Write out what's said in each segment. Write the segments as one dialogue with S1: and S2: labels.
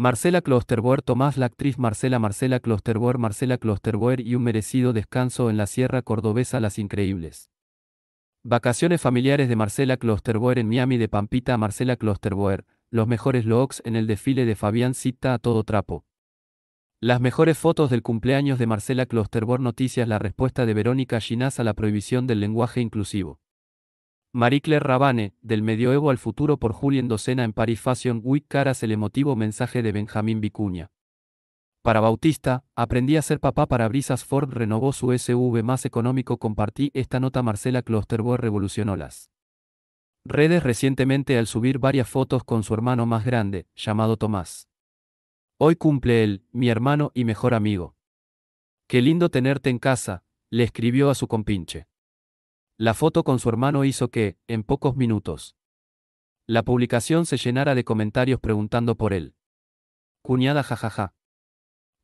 S1: Marcela Klosterboer Tomás La actriz Marcela Marcela Klosterboer Marcela Klosterboer y un merecido descanso en la Sierra Cordobesa Las Increíbles. Vacaciones familiares de Marcela Klosterboer en Miami de Pampita a Marcela Klosterboer, los mejores looks en el desfile de Fabián Cita a todo trapo. Las mejores fotos del cumpleaños de Marcela Klosterboer Noticias La respuesta de Verónica Ginás a la prohibición del lenguaje inclusivo. Marie-Claire Rabane, Del medioevo al futuro por Julien Docena en Paris Fashion Week Caras el emotivo mensaje de Benjamín Vicuña. Para Bautista, aprendí a ser papá para brisas Ford renovó su SUV más económico compartí esta nota Marcela Klosterboer revolucionó las redes recientemente al subir varias fotos con su hermano más grande, llamado Tomás. Hoy cumple él, mi hermano y mejor amigo. Qué lindo tenerte en casa, le escribió a su compinche. La foto con su hermano hizo que, en pocos minutos, la publicación se llenara de comentarios preguntando por él. Cuñada jajaja.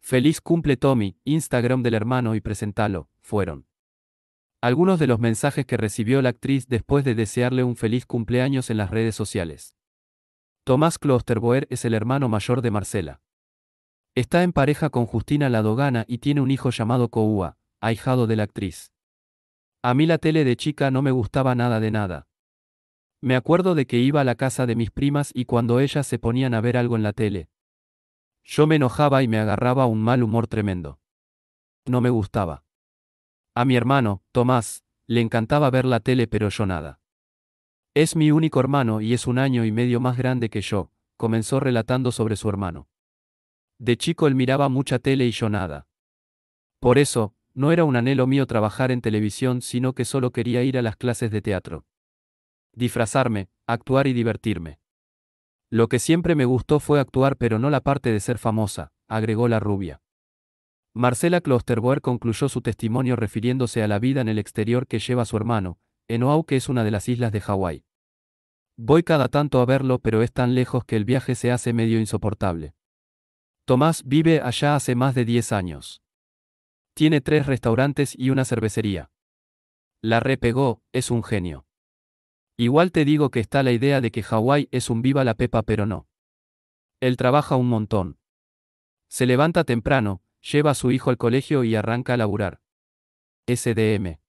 S1: Feliz cumple Tommy, Instagram del hermano y presentalo, fueron. Algunos de los mensajes que recibió la actriz después de desearle un feliz cumpleaños en las redes sociales. Tomás Klosterboer es el hermano mayor de Marcela. Está en pareja con Justina Ladogana y tiene un hijo llamado Koua, ahijado de la actriz. A mí la tele de chica no me gustaba nada de nada. Me acuerdo de que iba a la casa de mis primas y cuando ellas se ponían a ver algo en la tele. Yo me enojaba y me agarraba un mal humor tremendo. No me gustaba. A mi hermano, Tomás, le encantaba ver la tele pero yo nada. Es mi único hermano y es un año y medio más grande que yo, comenzó relatando sobre su hermano. De chico él miraba mucha tele y yo nada. Por eso, no era un anhelo mío trabajar en televisión, sino que solo quería ir a las clases de teatro. Disfrazarme, actuar y divertirme. Lo que siempre me gustó fue actuar, pero no la parte de ser famosa, agregó la rubia. Marcela Klosterboer concluyó su testimonio refiriéndose a la vida en el exterior que lleva su hermano, en Oahu, que es una de las islas de Hawái. Voy cada tanto a verlo, pero es tan lejos que el viaje se hace medio insoportable. Tomás vive allá hace más de 10 años. Tiene tres restaurantes y una cervecería. La repegó, es un genio. Igual te digo que está la idea de que Hawái es un viva la pepa, pero no. Él trabaja un montón. Se levanta temprano, lleva a su hijo al colegio y arranca a laburar. SDM.